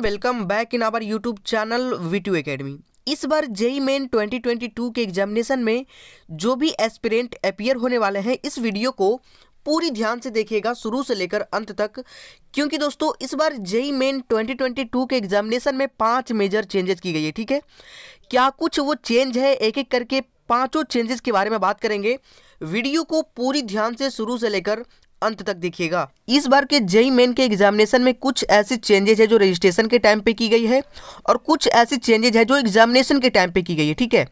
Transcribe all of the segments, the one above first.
welcome back in our YouTube channel V two Academy इस बार JEE main 2022 के examination में जो भी एस्पिरेंट अपियर होने वाले हैं इस वीडियो को पूरी ध्यान से देखिएगा शुरू से लेकर अंत तक क्योंकि दोस्तों इस बार जेई मेन 2022 के एग्जामिनेशन में पांच मेजर चेंजेस की गई है ठीक है क्या कुछ वो चेंज है एक एक करके पांचों चेंजेस के बारे में बात करेंगे वीडियो को पूरी ध्यान से शुरू से लेकर अंत तक देखिएगा इस बार के जेई मेन के एग्जामिनेशन में कुछ ऐसे चेंजेज है जो रजिस्ट्रेशन के टाइम पे की गई है और कुछ ऐसे चेंजेज है जो एग्जामिनेशन के टाइम पे की गई है ठीक है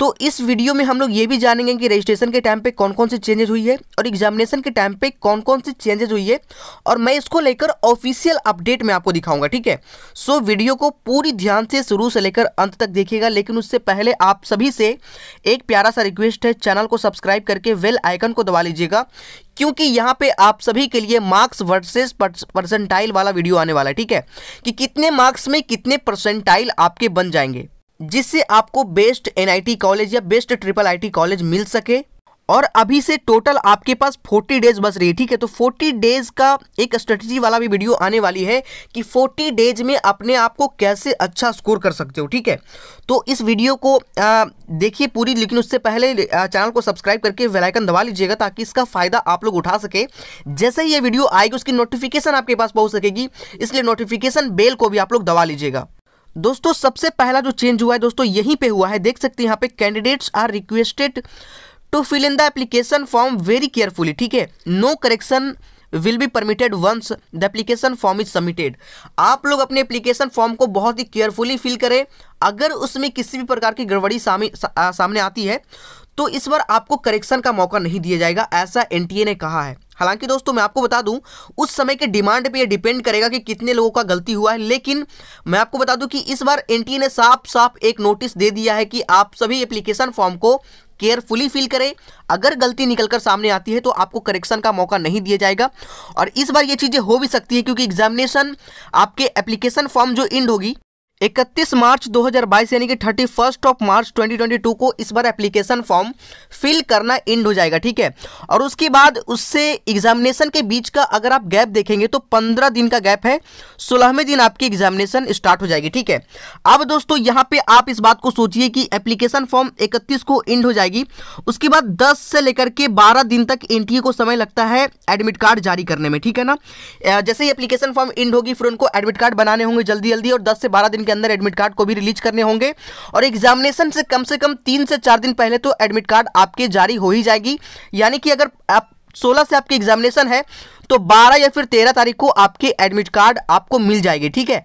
तो इस वीडियो में हम लोग ये भी जानेंगे कि रजिस्ट्रेशन के टाइम पे कौन कौन सी चेंजेज हुई है और एग्जामिनेशन के टाइम पे कौन कौन सी चेंजेज हुई है और मैं इसको लेकर ऑफिशियल अपडेट में आपको दिखाऊंगा ठीक है सो वीडियो को पूरी ध्यान से शुरू से लेकर अंत तक देखिएगा लेकिन उससे पहले आप सभी से एक प्यारा सा रिक्वेस्ट है चैनल को सब्सक्राइब करके वेल आइकन को दबा लीजिएगा क्योंकि यहां पे आप सभी के लिए मार्क्स वर्सेस परसेंटाइल वाला वीडियो आने वाला है ठीक है कि कितने मार्क्स में कितने परसेंटाइल आपके बन जाएंगे जिससे आपको बेस्ट एनआईटी कॉलेज या बेस्ट ट्रिपल आईटी कॉलेज मिल सके और अभी से टोटल आपके पास 40 डेज बस रही है ठीक है तो 40 डेज का एक स्ट्रेटजी वाला भी वीडियो आने वाली है कि 40 डेज में अपने आप को कैसे अच्छा स्कोर कर सकते हो ठीक है तो इस वीडियो को देखिए पूरी लेकिन उससे पहले चैनल को सब्सक्राइब करके वेलाइकन दबा लीजिएगा ताकि इसका फ़ायदा आप लोग उठा सके जैसे ही ये वीडियो आएगी उसकी नोटिफिकेशन आपके पास पहुँच सकेगी इसलिए नोटिफिकेशन बेल को भी आप लोग दबा लीजिएगा दोस्तों सबसे पहला जो चेंज हुआ है दोस्तों यहीं पे हुआ है देख सकते हैं यहाँ पे candidates are requested to fill in the application form very carefully ठीक है no correction will be permitted once the application form is submitted आप लोग अपने एप्लीकेशन फॉर्म को बहुत ही केयरफुली फिल करें अगर उसमें किसी भी प्रकार की गड़बड़ी सा, सामने आती है तो इस बार आपको करेक्शन का मौका नहीं दिया जाएगा ऐसा एनटीए ने कहा है हालांकि दोस्तों मैं आपको बता दूं उस समय के डिमांड पे ये डिपेंड करेगा कि कितने लोगों का गलती हुआ है लेकिन मैं आपको बता दूं कि इस बार एनटीए ने साफ साफ एक नोटिस दे दिया है कि आप सभी एप्लीकेशन फॉर्म को केयरफुली फील करें अगर गलती निकल कर सामने आती है तो आपको करेक्शन का मौका नहीं दिया जाएगा और इस बार ये चीज़ें हो भी सकती है क्योंकि एग्जामिनेशन आपके एप्लीकेशन फॉर्म जो इंड होगी 31 मार्च 2022 यानी कि थर्टी ऑफ मार्च 2022 को इस बार एप्लीकेशन फॉर्म फिल करना एंड हो जाएगा ठीक है और उसके बाद उससे एग्जामिनेशन के बीच का अगर आप गैप देखेंगे तो 15 दिन का गैप है सोलहवें दिन आपकी एग्जामिनेशन स्टार्ट हो जाएगी ठीक है अब दोस्तों यहां पे आप इस बात को सोचिए कि एप्लीकेशन फॉर्म इकतीस को एंड हो जाएगी उसके बाद दस से लेकर के बारह दिन तक एन को समय लगता है एडमिट कार्ड जारी करने में ठीक है ना जैसे ही एप्लीकेशन फॉर्म एंड होगी फिर उनको एडमिट कार्ड बनाने होंगे जल्दी जल्दी और दस से बारह दिन के अंदर एडमिट कार्ड को भी रिलीज करने होंगे और एग्जामिनेशन से कम से कम तीन से चार दिन पहले तो एडमिट कार्ड आपके जारी हो ही जाएगी यानी कि अगर आप सोलह से आपकी एग्जामिनेशन है तो बारह या फिर तेरह तारीख को आपके एडमिट कार्ड आपको मिल जाएगी ठीक है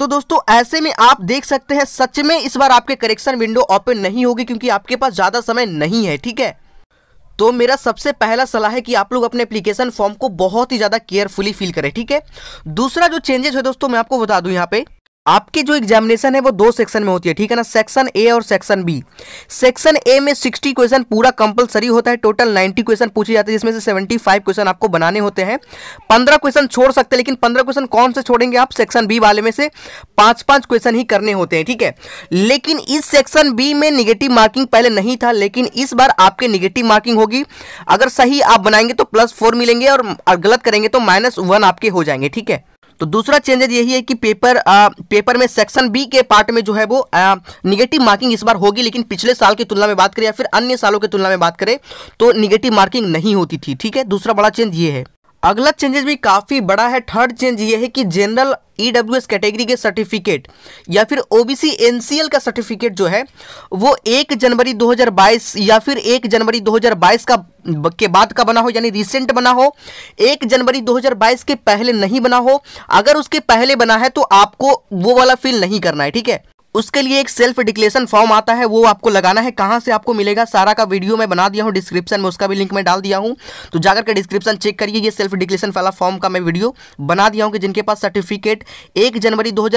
तो दोस्तों ऐसे में आप देख सकते हैं सच में इस बार आपके करेक्शन विंडो ओपन नहीं होगी क्योंकि आपके पास ज़्यादा समय नहीं है ठीक है तो मेरा सबसे पहला सलाह है कि आप लोग अपने एप्लीकेशन फॉर्म को बहुत ही ज़्यादा केयरफुली फील करें ठीक है दूसरा जो चेंजेस है दोस्तों मैं आपको बता दूं यहाँ पे आपकी जो एग्जामिनेशन है वो दो सेक्शन में होती है ठीक है ना सेक्शन ए और सेक्शन बी सेक्शन ए में 60 क्वेश्चन पूरा कंपलसरी होता है टोटल 90 क्वेश्चन पूछे जाते हैं जिसमें से 75 क्वेश्चन आपको बनाने होते हैं पंद्रह क्वेश्चन छोड़ सकते हैं लेकिन पंद्रह क्वेश्चन कौन से छोड़ेंगे आप सेक्शन बी वाले में से पांच पांच क्वेश्चन ही करने होते हैं ठीक है लेकिन इस सेक्शन बी में निगेटिव मार्किंग पहले नहीं था लेकिन इस बार आपके निगेटिव मार्किंग होगी अगर सही आप बनाएंगे तो प्लस फोर मिलेंगे और गलत करेंगे तो माइनस वन आपके हो जाएंगे ठीक है तो दूसरा चेंजेज यही है कि पेपर आ, पेपर में सेक्शन बी के पार्ट में जो है वो निगेटिव मार्किंग इस बार होगी लेकिन पिछले साल की तुलना में बात करें या फिर अन्य सालों की तुलना में बात करें तो निगेटिव मार्किंग नहीं होती थी ठीक है दूसरा बड़ा चेंज ये है अगला चेंजेस भी काफ़ी बड़ा है थर्ड चेंज ये है कि जनरल ईडब्ल्यूएस कैटेगरी के सर्टिफिकेट या फिर ओबीसी एनसीएल का सर्टिफिकेट जो है वो एक जनवरी 2022 या फिर एक जनवरी 2022 का के बाद का बना हो यानी रिसेंट बना हो एक जनवरी 2022 के पहले नहीं बना हो अगर उसके पहले बना है तो आपको वो वाला फील नहीं करना है ठीक है उसके लिए एक सेल्फ डिक्लेरेशन फॉर्म आता है वो आपको लगाना है कहाँ से आपको मिलेगा सारा का वीडियो मैं बना दिया हूँ डिस्क्रिप्शन में उसका भी लिंक मैं डाल दिया हूँ तो जाकर के डिस्क्रिप्शन चेक करिए ये सेल्फ डिक्लेरेशन वाला फॉर्म का मैं वीडियो बना दिया हूँ कि जिनके पास सर्टिफिकेट एक जनवरी दो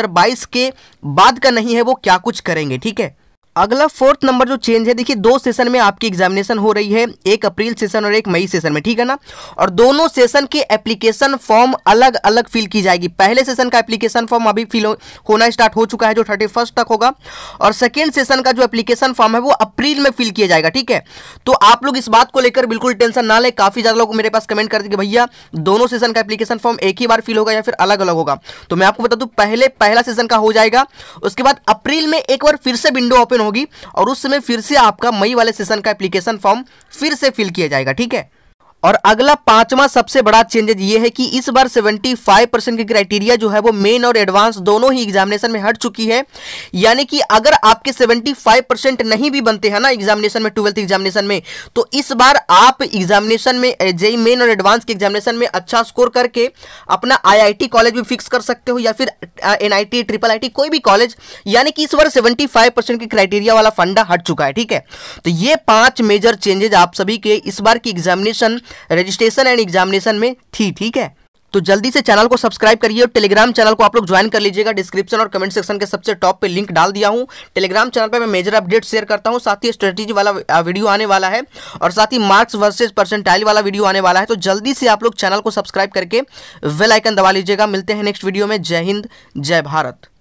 के बाद का नहीं है वो क्या कुछ करेंगे ठीक है अगला फोर्थ नंबर जो चेंज है देखिए दो सेशन में आपकी एग्जामिनेशन हो रही है एक अप्रैल सेशन और एक मई सेशन में ठीक है ना और दोनों सेशन के एप्लीकेशन फॉर्म अलग अलग फिल की जाएगी पहले सेशन का एप्लीकेशन फॉर्म अभी फिल हो, होना स्टार्ट हो चुका है जो थर्टी फर्स्ट तक होगा और सेकेंड सेशन का जो एप्लीकेशन फॉर्म है वो अप्रैल में फिल किया जाएगा ठीक है तो आप लोग इस बात को लेकर बिल्कुल टेंशन ना ले काफ़ी ज़्यादा लोग मेरे पास कमेंट कर देंगे भैया दोनों सेशन का एप्लीकेशन फॉर्म एक ही बार फिल होगा या फिर अलग अलग होगा तो मैं आपको बता दू पहले पहला सेशन का हो जाएगा उसके बाद अप्रैल में एक बार फिर से विंडो ओपन होगी और उस समय फिर से आपका मई वाले सेशन का एप्लीकेशन फॉर्म फिर से फिल किया जाएगा ठीक है और अगला पांचवा सबसे बड़ा चेंजेज ये है कि इस बार 75 परसेंट की क्राइटेरिया जो है वो मेन और एडवांस दोनों ही एग्जामिनेशन में हट चुकी है यानी कि अगर आपके 75 परसेंट नहीं भी बनते हैं ना एग्जामिनेशन में ट्वेल्थ एग्जामिनेशन में तो इस बार आप एग्जामिनेशन में जेई मेन और एडवांस के एग्जामिनेशन में अच्छा स्कोर करके अपना आई कॉलेज भी फिक्स कर सकते हो या फिर एन आई ट्रिपल आई कोई भी कॉलेज यानी कि इस बार सेवेंटी की क्राइटेरिया वाला फंडा हट चुका है ठीक है तो ये पांच मेजर चेंजेज आप सभी के इस बार की एग्जामिनेशन रजिस्ट्रेशन एंड एग्जामिनेशन में थी ठीक है तो जल्दी से चैनल को सब्सक्राइब करिए और टेलीग्राम चैनल को आप लोग ज्वाइन कर लीजिएगा डिस्क्रिप्शन और कमेंट सेक्शन के सबसे टॉप पे लिंक डाल दिया हूँ टेलीग्राम चैनल पे मैं मेजर अपडेट शेयर करता हूँ साथ ही स्ट्रेटेजी वाला वीडियो आने वाला है और साथ ही मार्क्स वर्सेज परसेंटाइल वाला वीडियो आने वाला है तो जल्दी से आप लोग चैनल को सब्सक्राइब करके वेलाइकन दबा लीजिएगा मिलते हैं नेक्स्ट वीडियो में जय हिंद जय भारत